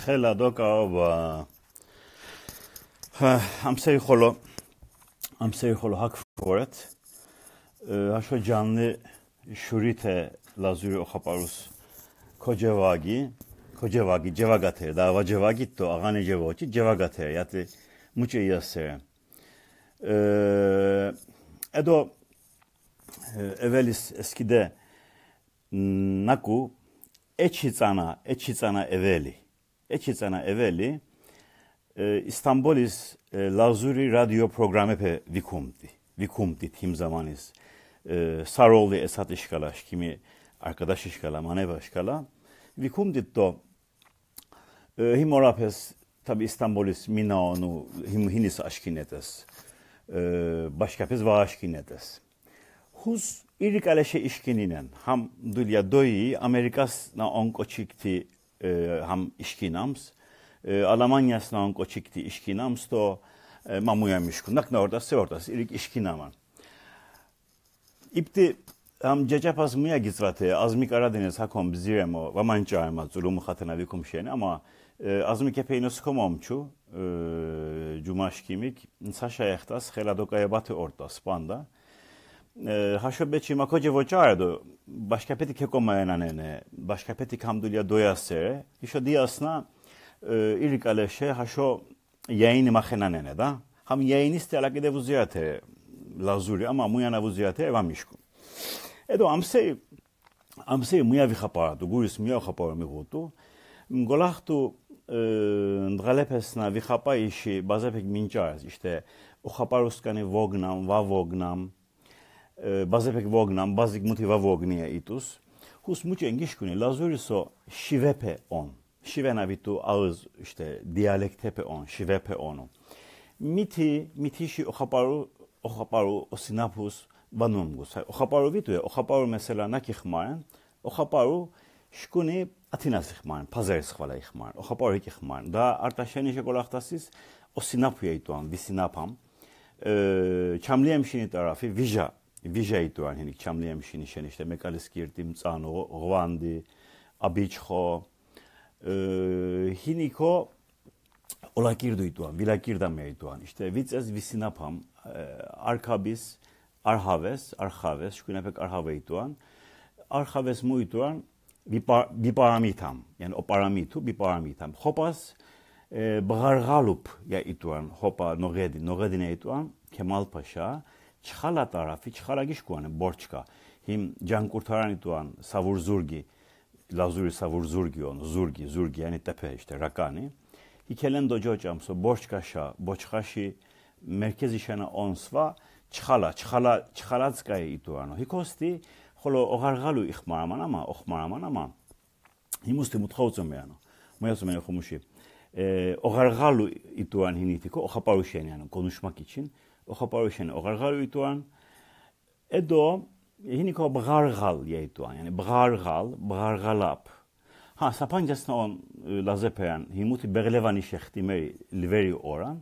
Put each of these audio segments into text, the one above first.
ხელა დაკავა ამსე ხოლო ამსე ხოლო აქ ვარეთ აშო ჯანლი შურითე ლაზური ოხაპარუს ქოჯევაგი ქოჯევაგი ჯევაგათე და ვაჯევაგი თო აღანე ჯევოჩი ჯევაგათე ათი მუჭე იასე ე ედო ეველის ესკიდე ნაკუ ეჩი წანა ეჩი წანა ეველი Eki sena evveli e, İstanbulis e, Lazuri radyo programı pe vikumdi. Vikumdi tim zamanis. E, Saroldi esat işkala, kimi arkadaş işgala, maneva işkala. Vikumdi to e, him orapes tabi İstanbulis minaonu him hinis aşkinetes. E, başka pes va aşkinetes. Hus irik aleşe işkininen ham dulya doyi Amerikas na onko çikti e, ham iškinams. E, Alamanija snaunko čikti iškinams, to e, mamuja mišku. ne nordas se ordas, ilik iškinaman. İpti ham cecapaz mıya gizvate, azmik Aradeniz hakom ziremo, vamanca aymaz, ulumu hatına vikum şeyini ama azmik epey nuskomomçu, cumaş kimik, saşa ehtas, heladokaya batı ordas, banda. ჰაშობეჩი მაკოჯე ვოჩარდო ბაშკაპეტი კეკომაენანენე ბაშკაპეტი კამდულია დოიასე ისო დიასნა ირიკალეშე ჰაშო იაინი მახენანენე და ხამ იაინის და ალაკიდე ვუზიათე ლაზური ამა მუიანა ვუზიათე ვამიშკო ედო ამსე ამსე მუია ვიხაპარა თუ გურის მუია ვიხაპარა მიღოთო მგოლახტუ ნდრალეფესნა ვიხაპა იში ბაზაფეგ მინჯარას იშტე ოხაპაროსკანი ვოგნამ ვავოგნამ ბაზეფეკ ვოგნამ ბაზიკ მუთივა ვოგნია იტუს ხუს მუჭე ინგიშკუნი ლაზურისო შივეპე ონ შივენა ვიტუ აუზ შტე დიალექტეპე ონ შივეპე ონო მითი მითიში ოხაპარო ოხაპარო ოსინაფუს ვანომგუს ოხაპარო ვიტუე ოხაპარო მესელა ნაკიხმაენ ოხაპარო შკუნი ათინას ხმარ ფაზერს ხვალა ხმარ ოხაპარო იკი ხმარ და არტაშენი შეკოლახტასის ოსინაფუე იტუან ვისინაფამ ჩამლიემ შინი ტარაფი ვიჟა вижајту анхени чамлијам шинишени што мекалис киртим цано гванди абичхо хинико ola girduytuan, vila girdameytuan. İşte e, vitsez visinapam, e, arkabis, arhaves, arhaves, şkunepek arhaveytuan. Arhaves duan, bi paramitam, Yani o paramitu, bi paramitam. Hopas, e, bağargalup ya ituan, hopa nogedi, nogedine ituan, Kemal Paşa, ჩხალატარაფი ჩხალაგიშგუანე ბორჩკა იმ ჯანკურთარანი თუან სავურზურგი ლაზური სავურზურგიონ ზურგი ზურგი ანი ტაფეშტე რაკანი იქელენ დოჯოჭამსო ბორჩკაშა ბოჩხაში მერკეზიშენა ონსვა ჩხალა ჩხალა ჩხალაცკაი იტუანო ჰიკოსტი ხოლო ოღარღალუ იხმარამან ამა ოხმარამან ამა იმუსტი მოთხოვცომიანო მოიასმენი ხომუში ოღარღალუ იტუან ჰინიტიკო ოხაპარუშენიანო კონუშმაკიჩინ ხოპოვიშენ ოღარღარვითუან ედო ინიკო ბღარღალ იეიტუან ანუ ბღარღალ ბღარღალაფ ჰა საპანჯასნაონ ლაზეპეან ჰიმუთი ბეღლევანი შეხტიმე ლივერი ორან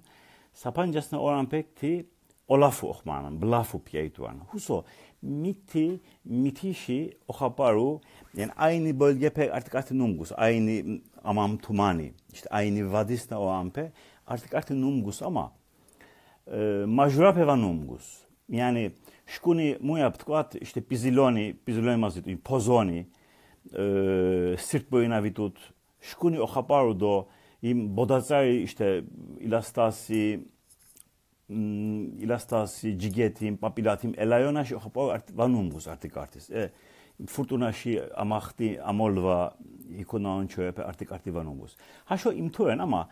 საპანჯასნაორან პექტი ოლაფუ ოხმანან ბლაფუ პიეიტუან ჰუსო მითი მითიში ოხაპარუ ან აინი ბოლგეპე არტიკათი ნუმგუს აინი ამამთუმანი ისე აინი ვადისნაო ამპე არტიკათი ნუმგუს ამა მაჟრაფევან უმგუს. მეანე შკუნი მოიაბ თქვათ, ისე პიზილონი, პიზილონი მასით იმპოზონი. э, სირპოინა ვიტუთ შკუნი ოხაპარო და იმ ბოდაცაი ისე ილასტასი მ ილასტასი ჯიგეთი იმ პაპილატიმ ელაიონაში ოხაპო ვან უმგუს არტიკარტის. э, ფურტუნაში ამახტი ამოლვა იქონა ონჩოე არტიკარტი ვან უმგუს. ხაშო იმ თურენ ამა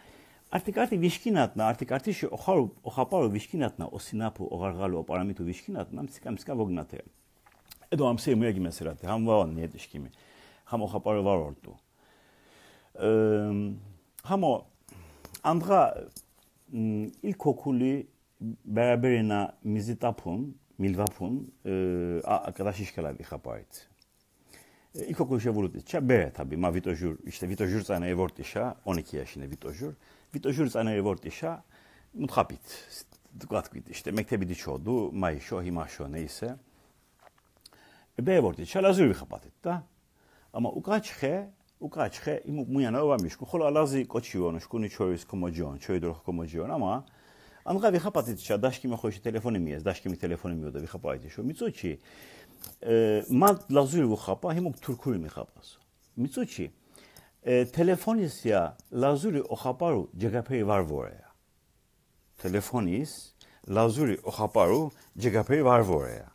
артикарти вишкинатна артикарти охар охапаро вишкинатна осинапу огаргало апарамиту вишкинатна мскамска вогнате эдо амсе меги месерате хам ва нетишкими хам охапаро варорту эм хамо андра ил кокули бераберина мизитапун милвапун а арkadaşishkala vikhapait ил кокуше вулутис ча бета би ма витожур иште витожур цана евортиша оникияшине витожур კიტოჟურ წანერი ვორტიშა მუთხაბით თქვათ კიტიშტე მექთებიდი ჩოდუ მაიშო ჰიმაშონე ისე ბე ვორტიშა ლაზური ხაპათეთ და ამა უკაჩხე უკაჩხე იმ მუიანა ვა მიშკუ ხოლო ლაზი კოჩი ვონო შკუნი ჩოვის კომოჯონ ჩოი დროხ კომოჯონ ამა ამღა ვიხაპათეთ ჩა დაშკი მოხოში ტელეფონი მიეს დაშკი მი ტელეფონი მიოდა ვიხაპათეთ შო მიწუჩი ე მალ ლაზური ვხაპა ჰიმ თურქული მიხაპას მიწუჩი E, ya lazuri ohaparu GKP var voraya. Telefonis lazuri ohaparu GKP var voraya.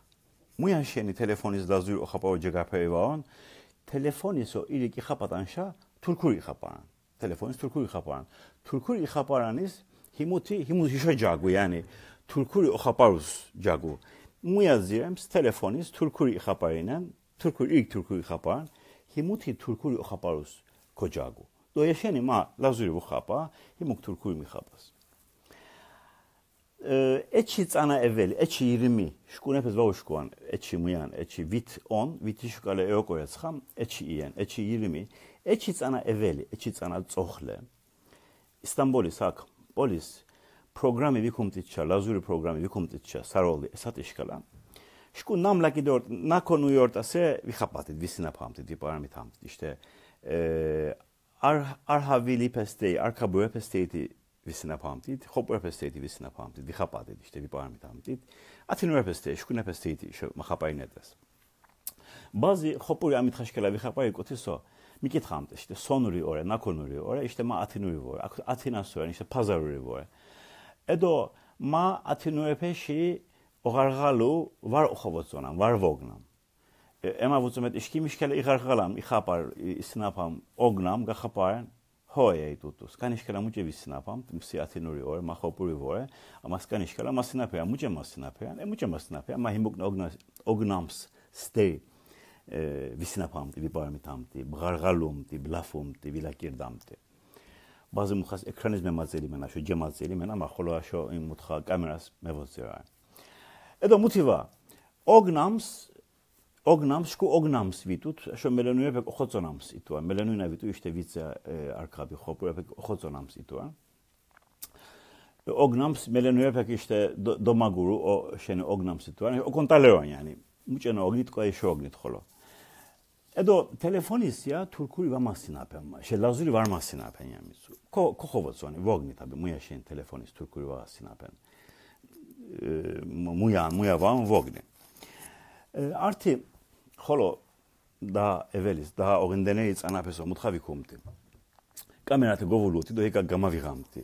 Mu janë sheni telefonis lazuri ohaparu GKP varon, telefoniso o ilik hapatan sha turkuri haparan. Telefonis turkuri haparan. Turkuri haparanis himuti himu hisha gjagu yani turkuri ohaparus gjagu. Mu jazirems telefonis turkuri haparinen, turkuri ilk turkuri haparan, himuti turkuri ohaparus. ქოჯაგუ. то я შენი მა ლაზური ვხაპა იმ თურქული მიხაპას ეჩი წანა ეველი ეჩი ირიმი შკუნეფეს ბაუშკუან ეჩი მიან ეჩი ვით ონ ვითი შკალე ეოკოეც ხამ ეჩი იენ ეჩი ირიმი ეჩი წანა ეველი ეჩი წანა წოხლე ისტანბოლის აქ პოლის პროგრამი ვიკომტიჩა ლაზური პროგრამი ვიკომტიჩა საროლი ესათი შკალა შკუ ნამლაკი დორ ნაკონუ იორტასე ვიხაპათი ვისინაფამთი დიპარამი თამთი შეიძლება არ არ ჰავილი პესტე არ ქაბუე პესტე ვისნა პამტით ხო პესტე ვისნა პამტით ვიხაპადე დიშტე ვიპარმით ამტით ათინო პესტე შკუნა პესტე შო მახაპაინეთეს ბაზი ხო პური ამითხაშკელა ვიხაპა იკოთისო მიკითხამთ შეთ სონური ორე ნაკონური ორე შეთ მა ათინური ვორ ათინასო არის შეთ ფაზარური ვორ ედო მა ათინურეფეში ოღარღალო ვარ ხობოცონამ ვარ ვოგნამ ემა ვუცმეთ ის ქიმიშკელი იღარღალამ იხაპარ ისნაფამ ოგნამ გახაპარ ჰოეი თუთუ სკანიშკელა მუჭე ვისნაფამ სიათინური ორ მახოპური ვორე ამა სკანიშკელა მასნაფია მუჭე მასნაფია ნე მუჭე მასნაფია მა ჰიმოგნ ოგნა ოგნამს სტე ვისნაფამ დი ბარმიტამ დი ბღარღალომ დი ბლაფომ დი ვილაკირდამ დი ბაზე მუხას ეკრანის მემაძელი მენა შო ჯემაძელი მენა მახოლო აშო იმ მუთხა კამერას მევოცირა ედო მუთივა ოგნამს ოგნამს კუ ოგნამს ვიტუთ შომელენუე ხოცონამს იტუა მელენუინა ვიტუ იშტე ვიცა არ ხაბი ხოპურე ხოცონამს იტუა ოგნამს მელენუე ფეკ იშტე დომაგურუ ო შენი ოგნამს იტუა ო კონტალეონ يعني მუჩენ ოგნით ყე შოგნით ხოლო ედო ტელეფონისია თურქული ვამასინაფენ შელაზური ვარ მასინაფენ يعني ხო ხო ხოცონი ვოგნით აბი მუია შენ ტელეფონის თურქული ვასინაფენ მუია მუია ვამ ვოგნი ართი ხოლო და ეველის და ოგენდენე იცანაფესო მოთხავი კომტი. კამერათი გოვულოთი და ეგა გამავიღამთი.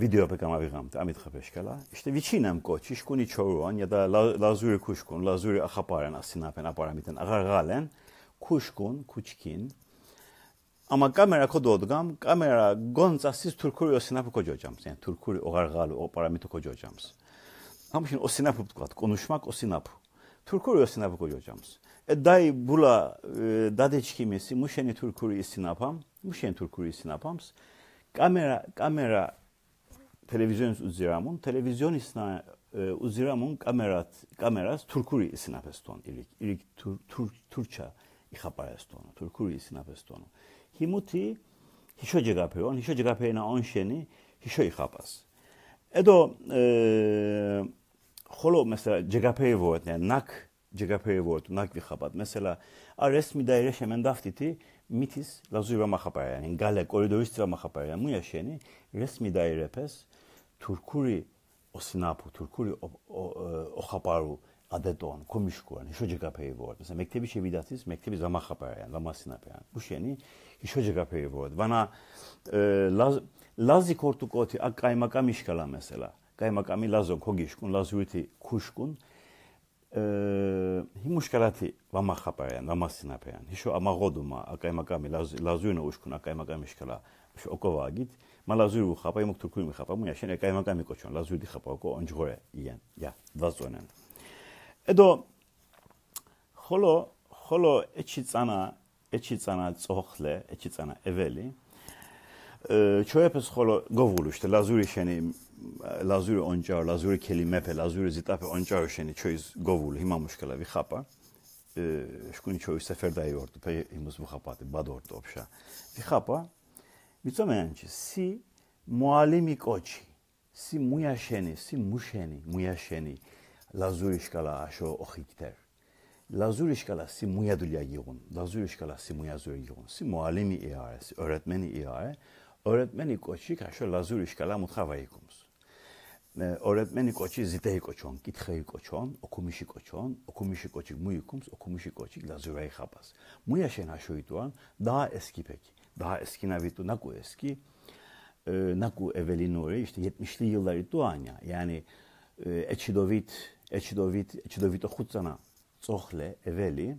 ვიდეოები გამავიღამთი ამით ხფეშკალა. შეიძლება ვიჩინამ კოჩი შკუნი ჩოვან და ლაზური კუშკონ, ლაზური ახაპარან ასინაფენ აპარამიტენ აღარღალენ კუშკონ, კუჩკინ. ამა კამერა ქოდოდგამ, კამერა გონცასის თურქული ოსინაფო ქოჯოჯამს, ან თურქული აღარღალო აპარამიტო ქოჯოჯამს. ამაში ოსინაფო ვთქვა, კონუშმაკ ოსინაფო. თურქული ოსინაფო ქოჯოჯამს. დაი ბულა დადეჩქიმეს იმუშენი თურქური ისინაფამ იმუშენი თურქური ისინაფამს კამერა კამერა ტელევიზიონს უძირამონ ტელევიზიონის ნა უძირამონ კამერათ კამერას თურქური ისინაფესტონ ირიქ ირიქ თურ თურჩა იხაპარესტონ თურქური ისინაფესტონ ჰიმუთი ჰიშო ჯეგაფეონ ჰიშო ჯეგაფეინა ონშენი ჰიშო იხაპას ედო ხოლო მასა ჯეგაფეევოდნა ნაკ ჯეგაფეევორტ ნაკვიხაბად მესალა არეს მი დაირე შემენ დაფტიტი მითის ლაზურა მახაპარიან ინგალე კორიდორის ცა მახაპარიან მუია შენი რესმი დაირეფეს თურქური ოსინაპუ თურქური ოხაპარუ ადეტონ კომიშკურან ისო ჯეგაფეევორტ მესა მექტები შევიდათის მექტები ზა მახაპარიან ლამასინაპიან უშენი ისო ჯეგაფეევორტ ვანა ლაზი კორტუკოთი აკაიმაკა მიშკალა მესალა კაიმაკამი ლაზონ ხოგიშკუნ ლაზურითი ქუშკუნ э имушкалати вамахапаян вамасинапаян ишо амагодума акаймаками лазуйно ушкуна акаймаками шкала ишо оковагит малазуйу хапа имук туркуй ми хапа муя шен акаймаками кочон лазуй ди хапа око онжгоре иян я вазонен эдо холо холо эчи цана эчи цана цохле эчи цана эвели э чоепс холо говулуште лазуй шен ლაზური ონჯარ, ლაზური კელი მეფე, ლაზური ზიტაფე ონჯარ შენი ჩვენს გოვული იმა მუშკელა ვიხაპა. э, шкуни чой сефер дайорт, пе имос бухапат, бадорт обша. вихапа. вицоменчи, си муалими кочи, си муяшени, си мушени, муяшени. лазуришкала ашо охиктер. лазуришкала си муядуля йогун, лазуришкала си муязур йогун, си муалими иарес, оретмени иаре. оретмени кочи кашо лазуришкала мутхавайкумс. ziteyi 꼬치 지테이 꼬촌 기트헤이 꼬촌 오쿠미시 koçu 오쿠미시 꼬치 무이쿰스 오쿠미시 꼬치 라즈웨이 하바스 무야셴 하쇼이도안 daha eski peki daha eski navitu naku eski e, naku evelinori işte 70'li yılları duanya yani e, eçidovit eçidovit eçidovito hutsana zohle eveli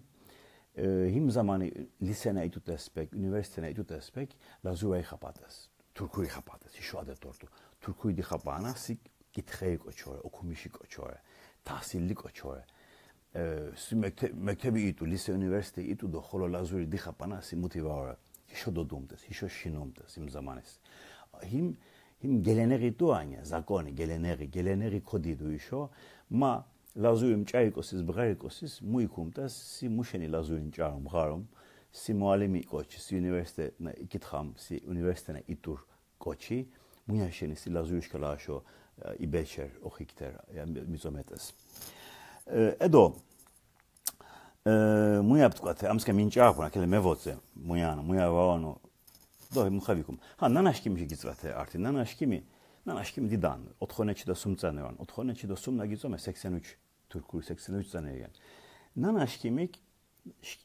e, him zamanı lisene itut espek üniversitene itut espek lazuvei hapates Turkuy hapates şu adet ortu, Turkuy di hapana sik კითხეი კოჩორე, ოქუმიში კოჩორე, თასილი კოჩორე. э მეკები იტუ ლისე უნივერსიტე იტუ და ხოლო ლაზური დიხა პანასი მოტივაორა. ისო დოდუმდეს, ისო შინომდეს იმ ზამანეს. ჰიმ ჰიმ გელენერი დუანია, ზაკონი გელენერი, გელენერი კოდიდუ ისო, მა ლაზური მჭაიკოს ის ბღარიკოს ის მუიკუმდეს, სი მუშენი ლაზური მჭარო მღარო, სი მოალემი კოჩი, სი უნივერსიტე ნა იკითხამ, სი უნივერსიტე ნა იტურ კოჩი, მუიაშენი სი ლაზური შკალაშო იბეშერ ოხიქტერ მიზომეტეს ედო э мы обткват амска минчахуна келе мевоце муяна муявано до мухавикум ха нанашки миги цвате арти нанашки ми нанашки ми дидан 89-чи до сумцане ван 89-чи до сумна гизоме 83 туркури 83 цане ген нанашки ми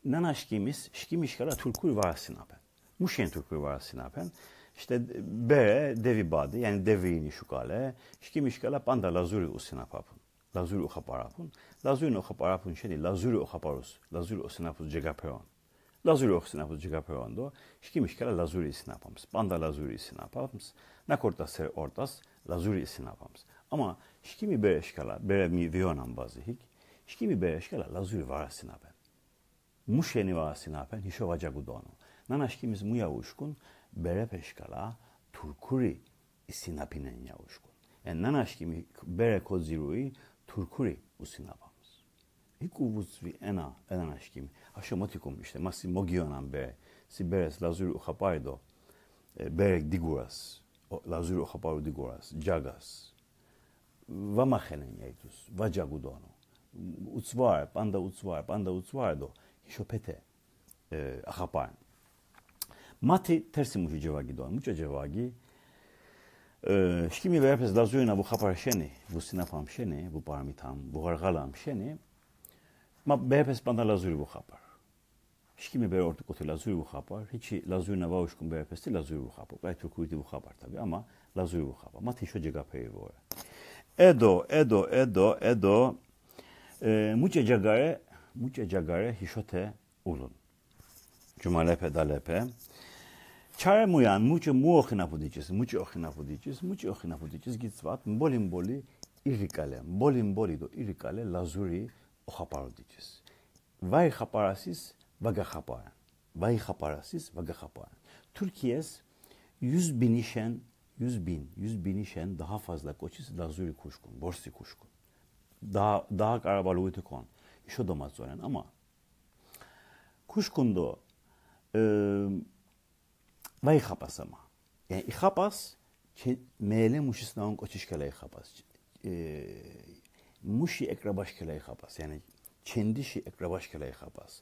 нанашки мис шки мишкара туркури варасин апен мушен туркури варасин апен э İşte bere devi badi yani devini şukale şki mişkala panda lazuri usinapapun lazuri uhaparapun lazuri uhaparapun şeni lazuri uhaparus lazuri usinapus cegapeon lazuri usinapus cegapeon do şki mişkala lazuri isinapamız panda lazuri isinapamız nakortas ortas lazuri isinapamız ama şki mi bere şkala bere mi viyonan bazı hik şki mi bere şkala lazuri varasinapen muşeni varasinapen hişovacagudono nanaşkimiz muyavuşkun ბერეფეშკალა თურქური სინაფინენია უშკუ. ან ნანაშკიმი ბერე კოზირუი თურქური უსინაბამს. იკუბუზვი ენა ნანაშკიმი. აშო მოტიკომიშე მასი მოგიონან ბე სიბერეს ლაზური ხაპაიდო ბერე დიგურას ლაზური ხაპაიდო დიგურას ჯაგას ვამახენენია იტუს ვაჯაგუდონო უცვარ პანდა უცვარ პანდა უცვარ და შოპეთე ახაპან Mati Мати cevagi џеваги доа, cevagi, џеваги. Шки ми верпес лазуина ву хапаршени, ву синапамшени, bu paramitam, ву гаргаламшени. Ма верпес банда лазури ву хапар. Şki mi beri ortak otu lazuri bu kapar. Hiç lazuri ne var uşkun beri pesti lazuri bu kapar. Gayet Türküydü bu kapar tabi ama lazuyu bu kapar. Mati şu cegapeyi bu oraya. Edo, edo, edo, edo. E, ee, muçe cagare, muçe cagare hişote ulun. Cumalepe dalepe mu Charmuyan, mucho, mucho dices, mucho dices, mucho dices, gitzvat, bolim boli, irikale, bolim boli bolido, irrikale, lazuri, ohaparo dices. Vay haparasis, vaga haparan. Vay haparasis, vaga haparan. Türkiye's yüz bin işen, yüz bin, yüz bin işen daha fazla koçis lazuri kuşkun, borsi kuşkun. Daha, daha arabalı uytukon. İşo domaz zoran ama kuşkundu, e, მე ხაპას ამა. يعني ხაპას მეელე მუშის ნაონ კოჩიშკელა ხაპას. э მუში ეკრაბაშკელა ხაპას. يعني ჩენდიში ეკრაბაშკელა ხაპას.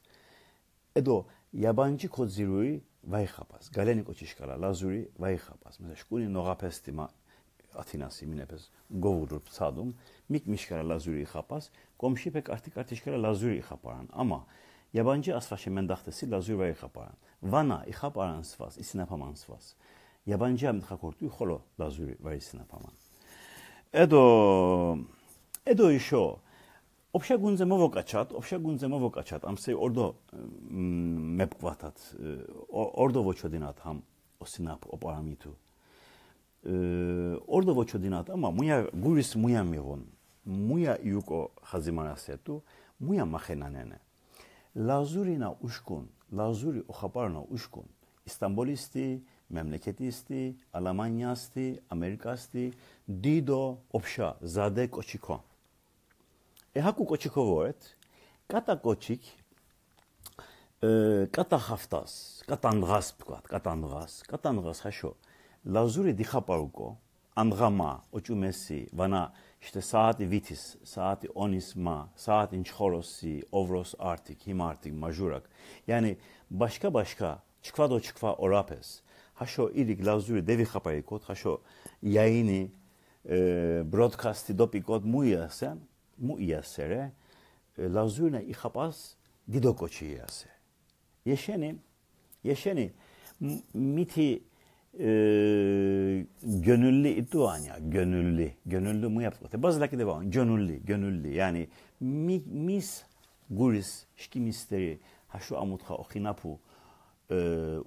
ედო იაბანჩი ქოძირუი ვაი ხაპას. გალენი კოჩიშკალა ლაზური ვაი ხაპას. მე შკუნი ნოღაფესტი მა ათინასი მინეფეს გოვურ ფსადუმ მიკ მიშკალა ლაზური ხაპას. კომშიფე კარტი კარტიშკალა ლაზური ხაპარან. ამა Yabancı asraşı mendaxtesi lazur ve ixaparan. Vana ixaparan sıfas, isinapaman sıfas. Yabancı amdıxa kurtu yukholo lazur ve isinapaman. Edo, edo işo, Obşa gunze mu vokaçat, obşa gunze mu vokaçat. Amsey ordo mm, mepkvatat, ordo voçodinat ham o sinap o paramitu. E, ordo voçodinat ama muya guris muya mevon. Muya yuko hazimarasetu, muya mahenanene. ლაზურინა უშკუნ ლაზური ოხაპარნა უშკუნ ისტანბოლისტი მემლეკეტისტი ალამანიასტი ამერიკასტი დიდო ოფშა ზადე კოჩიკო ეჰაკუ კოჩიკო ვორეთ კატა კოჩიკ э ката хафтас катан рас вкват катан рас катан рас хашо лазури дихапауко ангама очумеси вана İşte saati vitis, saati onis ma, saatin chorosi, ovros artik, himartik, majurak. Yani başka başka, çıkvado çıkva orapes. Haşo ilik lazuri devi kapayikot, haşo yayını, e, broadcasti dopikot mu iyasem, mu iyasere, e, lazurne ihapas didokoçi iyase. Yeşeni, yeşeni, miti ee, gönüllü iddian ya gönüllü gönüllü mu yaptık? Bazdaki de var gönüllü gönüllü yani mi, mis guris şki misteri haşo amutha okinapu e,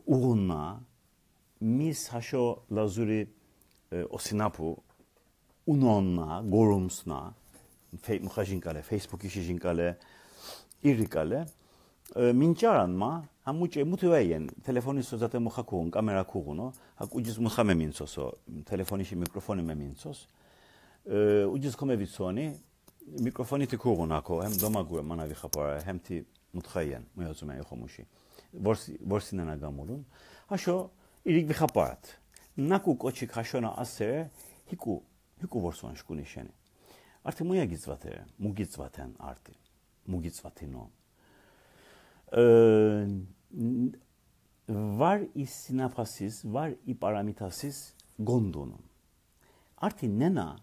uğunna mis haşo lazuri e, osinapu unonna gorumsna muhajin kale Facebook işi kale irrikale e, minçaran ma ამუჭე მუთევაიენ ტელეფონის სოზათე მოხაკუონ კამერა ხუღუნო აკუჯის მუხამე მინცოსო ტელეფონიში მიკროფონი მე მინცოს ე უჯის ხომე ვიცონი მიკროფონი თი ხუღუნაკო ამ დომაგუე მანა ვიხაპარა ჰემთი მუთხაიენ მეოზმე ხომუში ვორსი ვორსინა ნაგამულუნ აშო ირიგ ვიხაპარათ ნაკუ კოჩი ხაშონა ასე ჰიკუ ჰიკუ ვორსონ შკუნიშენი არტე მუია გიცვათე მუგიცვათან არტე მუგიცვათინო Ee, var istinafasis, var iparamitasis gondunun. Artı nena,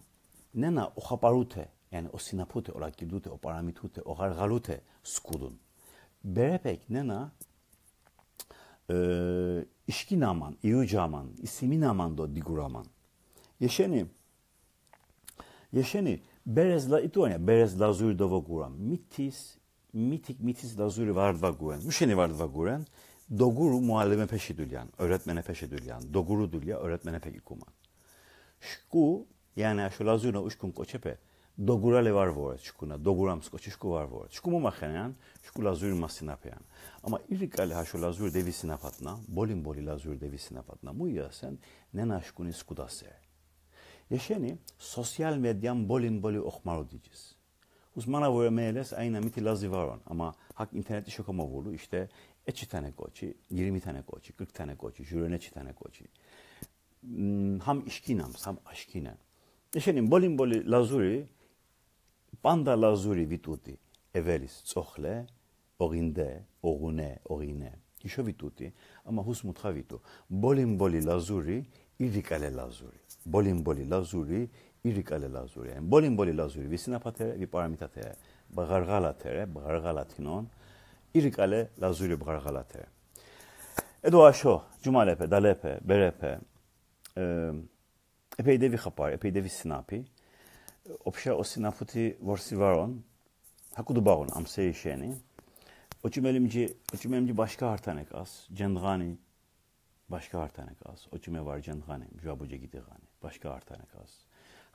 nena o ohaparute, yani o sinapute, o rakidute, o paramitute, o gargalute skudun. Berepek nena e, işkinaman, iucaman, isiminaman do diguraman. Yeşeni, yeşeni berez la ituanya, berez lazur dovoguram, mitis mitik mitis lazuri var guren. Müşeni vardı guren. Doguru muallime peşi dülyan. Öğretmene peşi dülyan. Doguru dülya öğretmene peki kuman. Şku yani şu lazuna uşkun koçepe. Dogura le var voret şkuna. Doguram skoçu şku var voret. Şku mu makenean? Şku lazur yan. Ama irik ale haşo lazur devi sinapatna. Bolin boli lazur devi sinapatna. Mu yasen, sen nena şkuni skudase. Yeşeni sosyal medyan bolin boli okmaru diyeceğiz. Uzmana vore mejeles ajna miti lazi varon. Ama hak interneti şok ama vurdu. İşte eçi tane koçi, 20 tane koçi, 40 tane koçi, jüren eçi tane koçi. Hmm, ham işkinam, sam aşkine. Eşenin bolin boli lazuri, panda lazuri vituti. Evelis, tsohle, orinde, orune, orine. Kişo vituti, ama hus mutha vitu. Bolin boli lazuri, irikale lazuri. Bolin boli lazuri, irik ale lazuri. Yani bolin boli lazuri. Visina patere, vi paramita tere. Bagargala tere, bagargala tinon. İrik ale lazuri bagargala tere. Edo aşo, cumalepe, dalepe, berepe. E, epey devi kapar, epey devi sinapi. Opşa o sinaputi vorsivaron. Hakudu bağon, amseyi şeni. Oçümelimci, oçümelimci başka hartanek az. Cendgani, başka hartanek az. Oçüme var cendgani, jabuce gani, Başka hartanek az.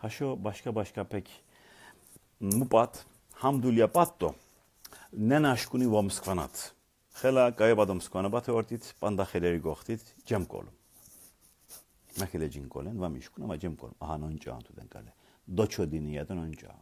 հաշո başka-başka pek mupat hamdulya patto նեն աշկունի ոմ սկվանած խելա կայաբադոմ սկվանաբաթ օրտից պանդախելերի գողտից ջեմ կոլում մեխելեջին կոլեն վամիշկունա մա ջեմ կոլում ահա նոնջա անտու դենկալե դոչոդինի յատոնջա